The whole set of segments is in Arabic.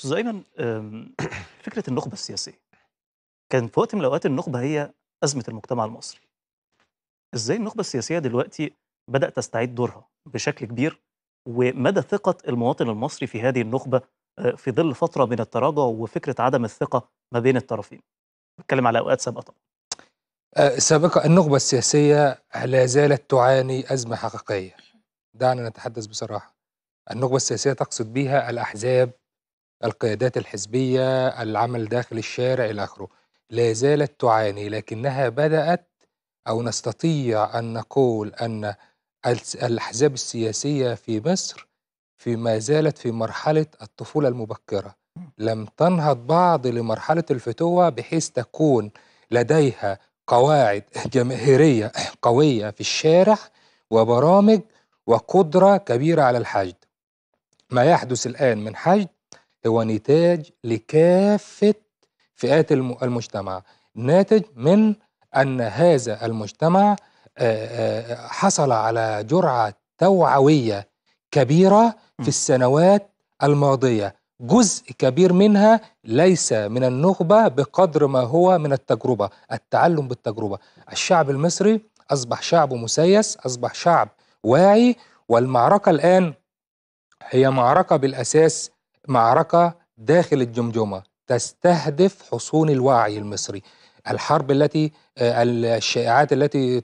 استاذ ايمن فكره النخبه السياسيه كان في وقت من الاوقات النخبه هي ازمه المجتمع المصري ازاي النخبه السياسيه دلوقتي بدات تستعيد دورها بشكل كبير ومدى ثقه المواطن المصري في هذه النخبه آه، في ظل فتره من التراجع وفكره عدم الثقه ما بين الطرفين بتكلم على اوقات سابقه طبعا آه، سابقا النخبه السياسيه لا زالت تعاني ازمه حقيقيه دعنا نتحدث بصراحه النخبه السياسيه تقصد بها الاحزاب القيادات الحزبية العمل داخل الشارع إلى آخره لا زالت تعاني لكنها بدأت أو نستطيع أن نقول أن الأحزاب السياسية في مصر في ما زالت في مرحلة الطفولة المبكرة لم تنهض بعض لمرحلة الفتوة بحيث تكون لديها قواعد جماهيرية قوية في الشارع وبرامج وقدرة كبيرة على الحشد ما يحدث الآن من حشد هو نتاج لكافة فئات المجتمع ناتج من أن هذا المجتمع آه، آه، حصل على جرعة توعوية كبيرة في السنوات الماضية جزء كبير منها ليس من النخبة بقدر ما هو من التجربة التعلم بالتجربة الشعب المصري أصبح شعب مسيس أصبح شعب واعي والمعركة الآن هي معركة بالأساس معركة داخل الجمجمة تستهدف حصون الوعي المصري الحرب التي آه، الشائعات التي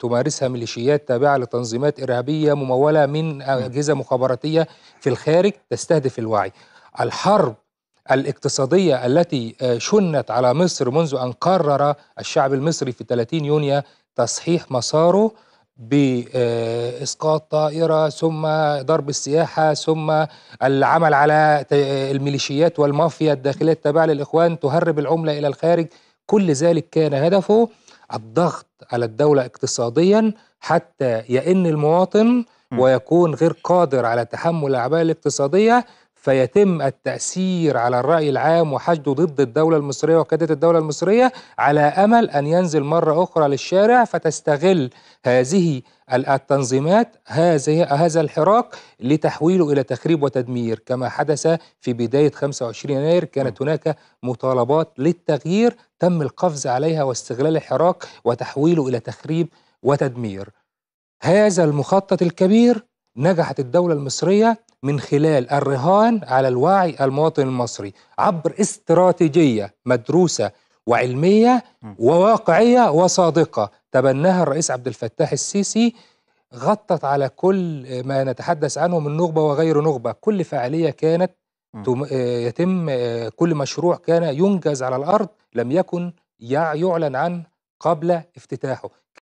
تمارسها ميليشيات تابعة لتنظيمات إرهابية ممولة من أجهزة مخابراتية في الخارج تستهدف الوعي الحرب الاقتصادية التي آه، شنت على مصر منذ أن قرر الشعب المصري في 30 يونيو تصحيح مساره باسقاط طائره ثم ضرب السياحه ثم العمل على الميليشيات والمافيا الداخليه التابعه للاخوان تهرب العمله الى الخارج كل ذلك كان هدفه الضغط على الدوله اقتصاديا حتى يئن المواطن ويكون غير قادر على تحمل الاعباء الاقتصاديه فيتم التأثير على الرأي العام وحشده ضد الدولة المصرية وقيادة الدولة المصرية على أمل أن ينزل مرة أخرى للشارع فتستغل هذه التنظيمات هذه هذا الحراك لتحويله إلى تخريب وتدمير كما حدث في بداية 25 يناير كانت نعم. هناك مطالبات للتغيير تم القفز عليها واستغلال الحراك وتحويله إلى تخريب وتدمير هذا المخطط الكبير نجحت الدولة المصرية من خلال الرهان على الوعي المواطن المصري عبر استراتيجيه مدروسه وعلميه وواقعيه وصادقه تبناها الرئيس عبد الفتاح السيسي غطت على كل ما نتحدث عنه من نخبه وغير نخبه، كل فعاليه كانت آه، يتم آه، كل مشروع كان ينجز على الارض لم يكن يعلن عنه قبل افتتاحه.